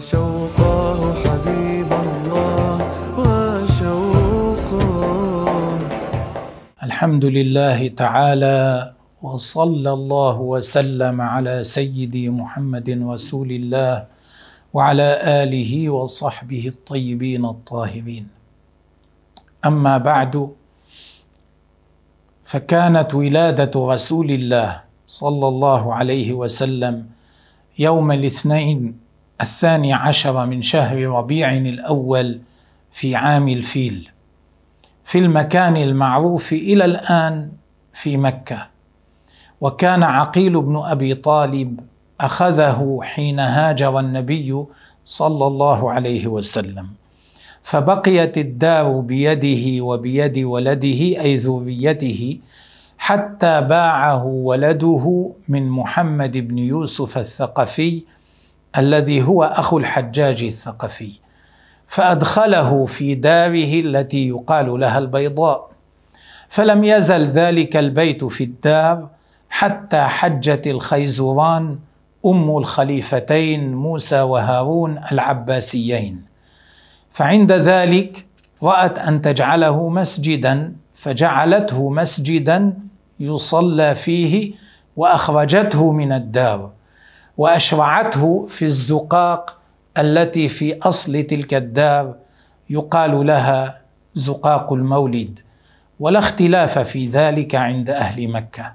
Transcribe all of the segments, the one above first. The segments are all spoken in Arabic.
وشوقه حبيب الله وشوقه الحمد لله تعالى وصلى الله وسلم على سيدي محمد رسول الله وعلى اله وصحبه الطيبين الطاهرين اما بعد فكانت ولاده رسول الله صلى الله عليه وسلم يوم الاثنين الثاني عشر من شهر ربيع الأول في عام الفيل في المكان المعروف إلى الآن في مكة وكان عقيل بن أبي طالب أخذه حين هاجر النبي صلى الله عليه وسلم فبقيت الدار بيده وبيد ولده أي ذريته حتى باعه ولده من محمد بن يوسف الثقفي الذي هو اخو الحجاج الثقفي فادخله في داره التي يقال لها البيضاء فلم يزل ذلك البيت في الدار حتى حجت الخيزران ام الخليفتين موسى وهارون العباسيين فعند ذلك رات ان تجعله مسجدا فجعلته مسجدا يصلى فيه واخرجته من الدار واشرعته في الزقاق التي في اصل تلك الدار يقال لها زقاق المولد ولا اختلاف في ذلك عند اهل مكه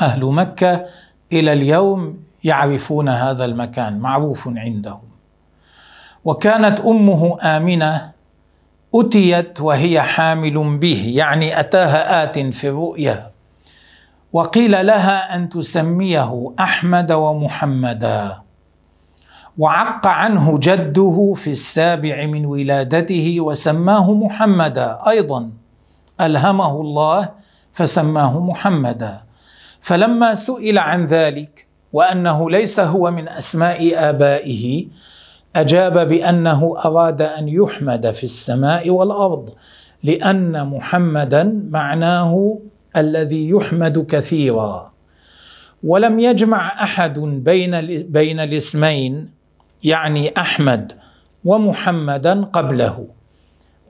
اهل مكه الى اليوم يعرفون هذا المكان معروف عندهم وكانت امه امنه اتيت وهي حامل به يعني اتاها ات في الرؤيا وقيل لها أن تسميه أحمد ومحمدا وعق عنه جده في السابع من ولادته وسماه محمدا أيضا ألهمه الله فسماه محمدا فلما سئل عن ذلك وأنه ليس هو من أسماء آبائه أجاب بأنه أراد أن يحمد في السماء والأرض لأن محمدا معناه الذي يحمد كثيرا ولم يجمع احد بين بين الاسمين يعني احمد ومحمدا قبله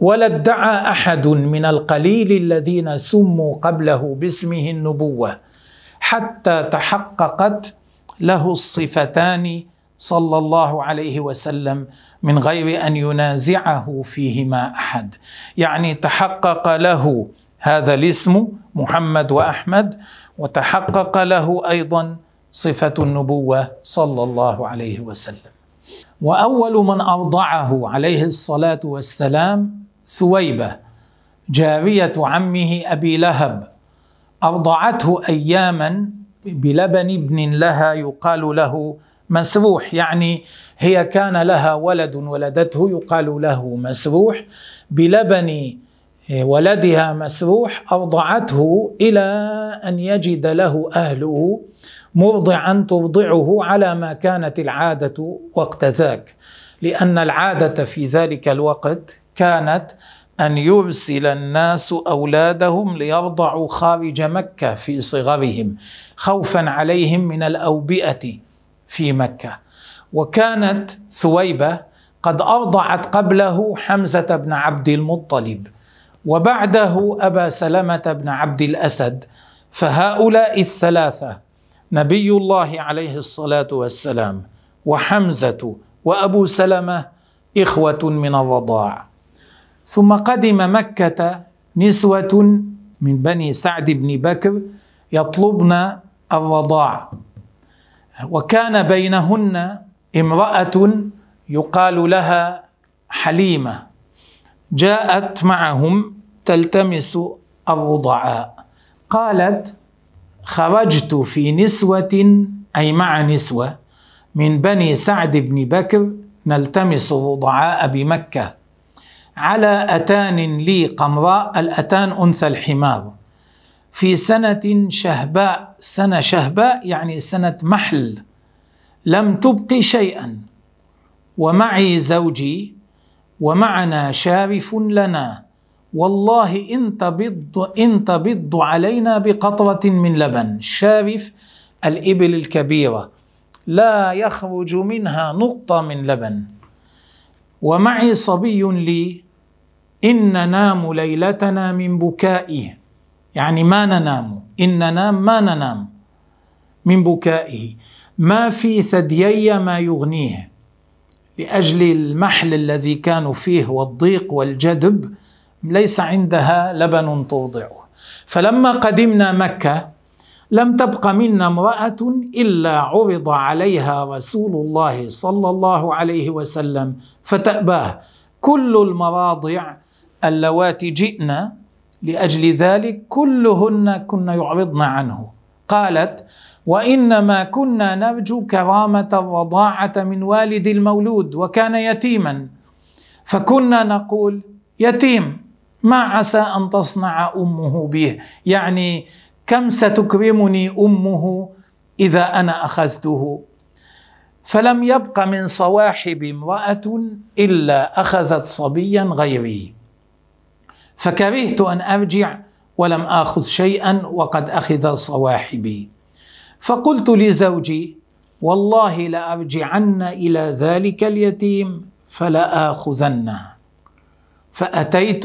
ولا ادعى احد من القليل الذين سموا قبله باسمه النبوه حتى تحققت له الصفتان صلى الله عليه وسلم من غير ان ينازعه فيهما احد يعني تحقق له هذا الاسم محمد واحمد وتحقق له ايضا صفه النبوه صلى الله عليه وسلم واول من اوضعه عليه الصلاه والسلام ثويبه جاريه عمه ابي لهب اوضعته اياما بلبن ابن لها يقال له مسروح يعني هي كان لها ولد ولدته يقال له مسروح بلبن إيه، ولدها مسروح أرضعته إلى أن يجد له أهله مرضعا ترضعه على ما كانت العادة وقت ذاك لأن العادة في ذلك الوقت كانت أن يرسل الناس أولادهم ليرضعوا خارج مكة في صغرهم خوفا عليهم من الأوبئة في مكة وكانت ثويبة قد أرضعت قبله حمزة بن عبد المطلب وبعده أبا سلمة بن عبد الأسد فهؤلاء الثلاثة نبي الله عليه الصلاة والسلام وحمزة وأبو سلمة إخوة من الرضاع ثم قدم مكة نسوة من بني سعد بن بكر يطلبن الرضاع وكان بينهن امرأة يقال لها حليمة جاءت معهم تلتمس الرضعاء قالت خرجت في نسوة أي مع نسوة من بني سعد بن بكر نلتمس الرضعاء بمكة على أتان لي قمراء الأتان أنثى الحمار في سنة شهباء سنة شهباء يعني سنة محل لم تبق شيئا ومعي زوجي ومعنا شارف لنا والله إن تبض, إن تبض علينا بقطرة من لبن شارف الإبل الكبيرة لا يخرج منها نقطة من لبن ومعي صبي لي إن ننام ليلتنا من بكائه يعني ما ننام إن ننام ما ننام من بكائه ما في ثديي ما يغنيه لأجل المحل الذي كانوا فيه والضيق والجدب ليس عندها لبن توضعه فلما قدمنا مكة لم تبق منا امرأة إلا عرض عليها رسول الله صلى الله عليه وسلم فتأباه كل المراضع اللواتي جئنا لأجل ذلك كلهن كن يعرضن عنه قالت وإنما كنا نرجو كرامة الرضاعة من والد المولود وكان يتيما فكنا نقول يتيم ما عسى ان تصنع امه به يعني كم ستكرمني امه اذا انا اخذته فلم يبق من صواحب امراه الا اخذت صبيا غيري فكرهت ان ارجع ولم اخذ شيئا وقد اخذ صواحبي فقلت لزوجي والله لارجعن الى ذلك اليتيم فلاخذنه فاتيت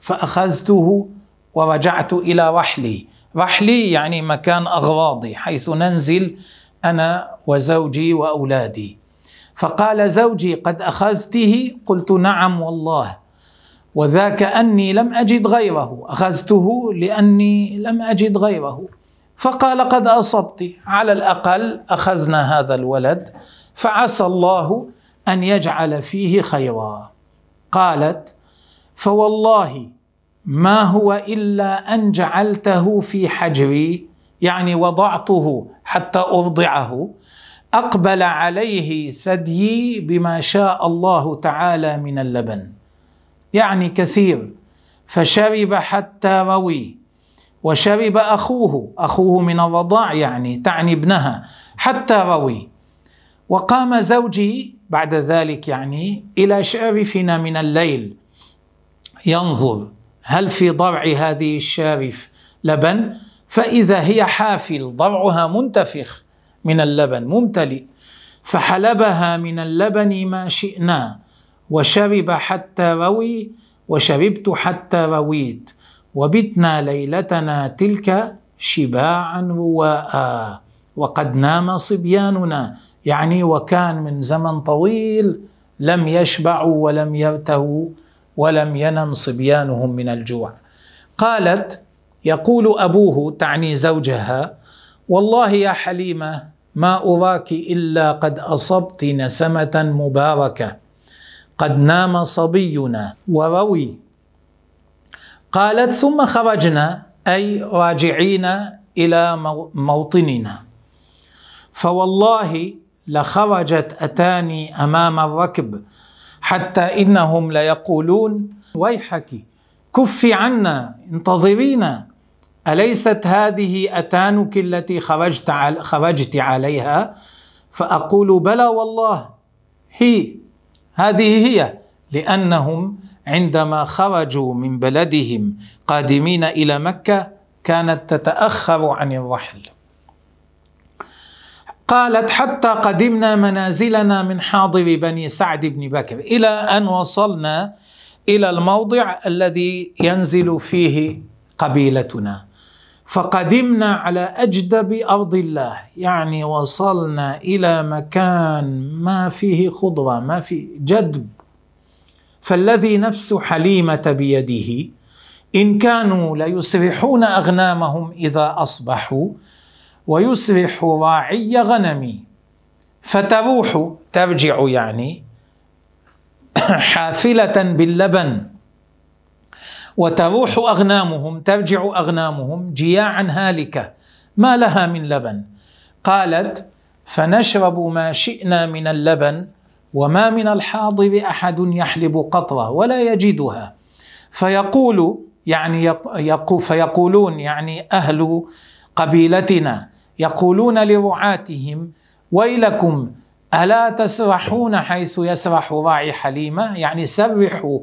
فأخذته ورجعت إلى رحلي رحلي يعني مكان أغراضي حيث ننزل أنا وزوجي وأولادي فقال زوجي قد أخذته قلت نعم والله وذاك أني لم أجد غيره أخذته لأني لم أجد غيره فقال قد أصبت على الأقل أخذنا هذا الولد فعسى الله أن يجعل فيه خيرا قالت فوالله ما هو الا ان جعلته في حجري يعني وضعته حتى ارضعه اقبل عليه ثديي بما شاء الله تعالى من اللبن يعني كثير فشرب حتى روي وشرب اخوه اخوه من الرضاع يعني تعني ابنها حتى روي وقام زوجي بعد ذلك يعني الى شرفنا من الليل ينظر هل في ضرع هذه الشارف لبن فإذا هي حافل ضرعها منتفخ من اللبن ممتلئ فحلبها من اللبن ما شئنا وشرب حتى روي وشربت حتى رويت وبتنا ليلتنا تلك شباعا رواء وقد نام صبياننا يعني وكان من زمن طويل لم يشبعوا ولم يرتهوا ولم ينم صبيانهم من الجوع قالت يقول ابوه تعني زوجها والله يا حليمه ما اراك الا قد اصبت نسمه مباركه قد نام صبينا وروي قالت ثم خرجنا اي راجعين الى موطننا فوالله لخرجت اتاني امام الركب حتى إنهم ليقولون ويحك كف عنا انتظرينا أليست هذه أتانك التي خرجت, خرجت عليها فأقول بلى والله هي هذه هي لأنهم عندما خرجوا من بلدهم قادمين إلى مكة كانت تتأخر عن الرحل قالت حتى قدمنا منازلنا من حاضر بني سعد بن بكر إلى أن وصلنا إلى الموضع الذي ينزل فيه قبيلتنا فقدمنا على أجدب أرض الله يعني وصلنا إلى مكان ما فيه خضرة ما في جدب فالذي نفس حليمة بيده إن كانوا ليسرحون أغنامهم إذا أصبحوا ويصبح واعي غنمي فتروح ترجع يعني حافلة باللبن وتروح أغنامهم ترجع أغنامهم جياعا هالكة ما لها من لبن قالت فنشرب ما شئنا من اللبن وما من الحاضر أحد يحلب قطرة ولا يجدها فيقول يعني يقو فيقولون يعني أهل قبيلتنا يقولون لرعاتهم ويلكم ألا تسرحون حيث يسرح راعي حليمة يعني سرحوا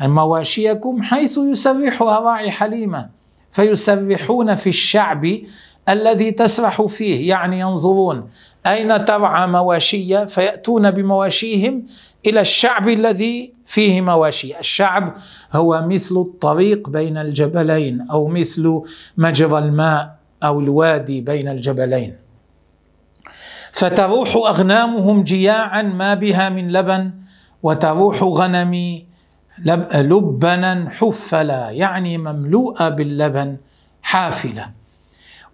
مواشيكم حيث يسرحها راعي حليمة فيسرحون في الشعب الذي تسرح فيه يعني ينظرون أين ترعى مواشي فيأتون بمواشيهم إلى الشعب الذي فيه مواشي الشعب هو مثل الطريق بين الجبلين أو مثل مجرى الماء او الوادي بين الجبلين فتروح اغنامهم جياعا ما بها من لبن وتروح غنمي لبنا حفلا يعني مملوءه باللبن حافله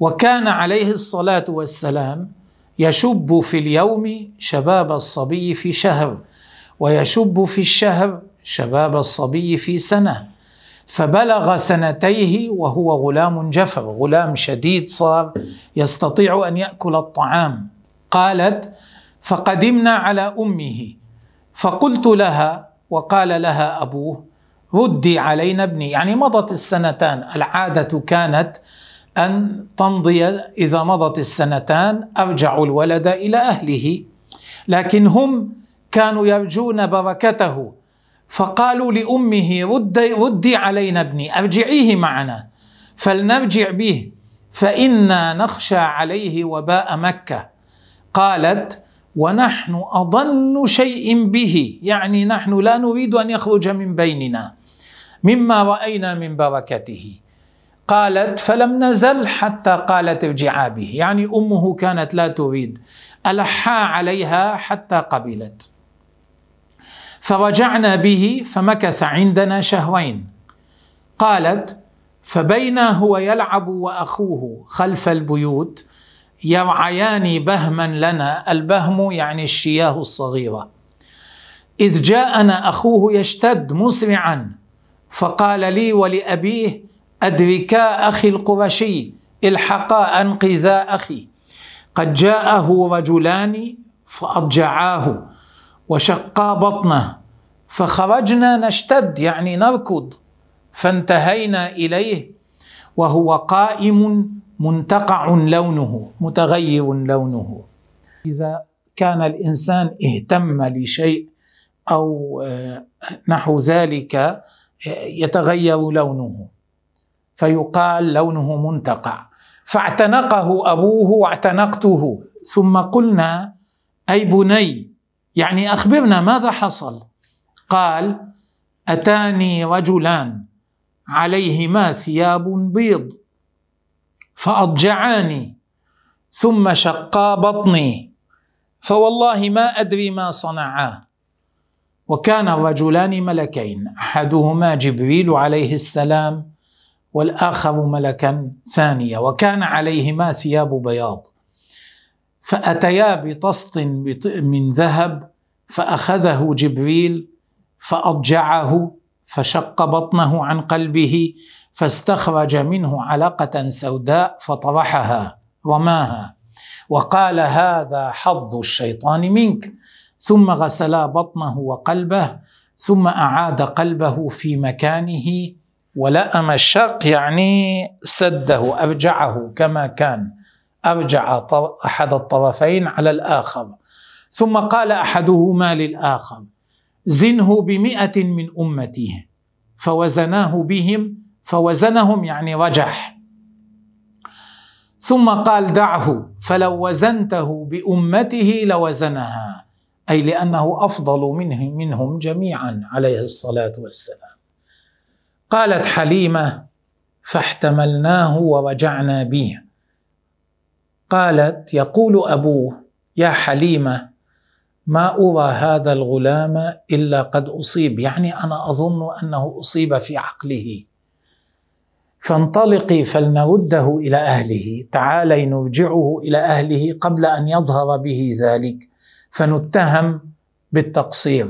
وكان عليه الصلاه والسلام يشب في اليوم شباب الصبي في شهر ويشب في الشهر شباب الصبي في سنه فبلغ سنتيه وهو غلام جفر غلام شديد صار يستطيع ان ياكل الطعام قالت فقدمنا على امه فقلت لها وقال لها ابوه ردي علينا ابني يعني مضت السنتان العاده كانت ان تمضي اذا مضت السنتان ارجع الولد الى اهله لكن هم كانوا يرجون بركته فقالوا لأمه ردي, ردي علينا ابني أرجعيه معنا فلنرجع به فإنا نخشى عليه وباء مكة قالت ونحن أضل شيء به يعني نحن لا نريد أن يخرج من بيننا مما رأينا من بركته قالت فلم نزل حتى قالت ارجعا به يعني أمه كانت لا تريد ألحى عليها حتى قبلت فرجعنا به فمكث عندنا شهرين قالت فبينا هو يلعب واخوه خلف البيوت يرعيان بهما لنا البهم يعني الشياه الصغيره اذ جاءنا اخوه يشتد مسرعا فقال لي ولابيه ادركا اخي القرشي الحقا انقذا اخي قد جاءه رجلان فاضجعاه وشقا بطنه فخرجنا نشتد يعني نركض فانتهينا اليه وهو قائم منتقع لونه متغير لونه اذا كان الانسان اهتم لشيء او آه، نحو ذلك آه، يتغير لونه فيقال لونه منتقع فاعتنقه ابوه واعتنقته ثم قلنا اي بني يعني اخبرنا ماذا حصل قال اتاني رجلان عليهما ثياب بيض فاضجعاني ثم شقا بطني فوالله ما ادري ما صنعا وكان الرجلان ملكين احدهما جبريل عليه السلام والاخر ملكا ثانيه وكان عليهما ثياب بياض فأتيا بطست من ذهب فأخذه جبريل فأضجعه فشق بطنه عن قلبه فاستخرج منه علقة سوداء فطرحها رماها وقال هذا حظ الشيطان منك ثم غسلا بطنه وقلبه ثم أعاد قلبه في مكانه ولأم الشق يعني سده أرجعه كما كان أرجع أحد الطرفين على الآخر ثم قال أحدهما للآخر زنه بمئة من أمته فوزناه بهم فوزنهم يعني رجح ثم قال دعه فلو وزنته بأمته لوزنها أي لأنه أفضل منه منهم جميعا عليه الصلاة والسلام قالت حليمة فاحتملناه ورجعنا به قالت يقول ابوه يا حليمه ما ارى هذا الغلام الا قد اصيب يعني انا اظن انه اصيب في عقله فانطلقي فلنرده الى اهله تعالي نرجعه الى اهله قبل ان يظهر به ذلك فنتهم بالتقصير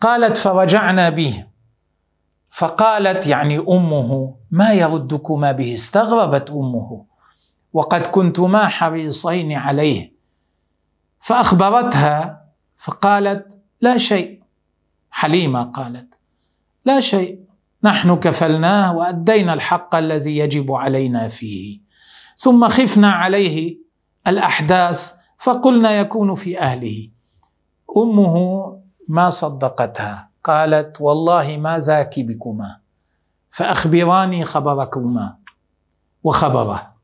قالت فرجعنا به فقالت يعني امه ما يردكما به استغربت امه وقد كنتما حريصين عليه فأخبرتها فقالت لا شيء حليمة قالت لا شيء نحن كفلناه وأدينا الحق الذي يجب علينا فيه ثم خفنا عليه الأحداث فقلنا يكون في أهله أمه ما صدقتها قالت والله ما ذاك بكما فأخبراني خبركما وخبره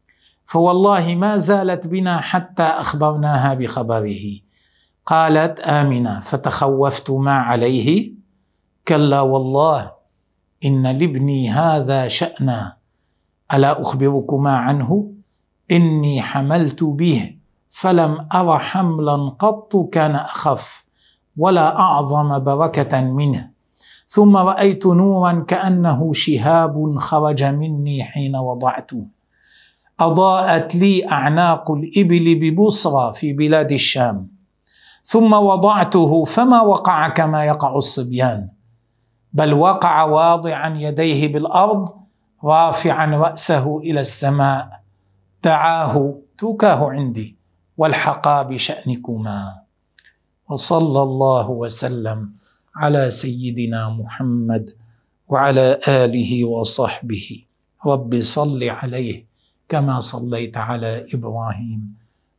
فوالله ما زالت بنا حتى اخبرناها بخبره قالت امنه فتخوفت ما عليه كلا والله ان لابني هذا شانا الا اخبركما عنه اني حملت به فلم ار حملا قط كان اخف ولا اعظم بركه منه ثم رايت نورا كانه شهاب خرج مني حين وضعته أضاءت لي أعناق الإبل ببصرى في بلاد الشام ثم وضعته فما وقع كما يقع الصبيان بل وقع واضعا يديه بالأرض رافعا رأسه إلى السماء دعاه توكاه عندي والحقا بشأنكما وصلى الله وسلم على سيدنا محمد وعلى آله وصحبه رب صل عليه كما صليت على ابراهيم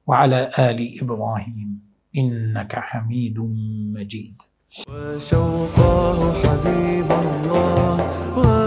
وعلى ال ابراهيم انك حميد مجيد وشوقاه حبيب الله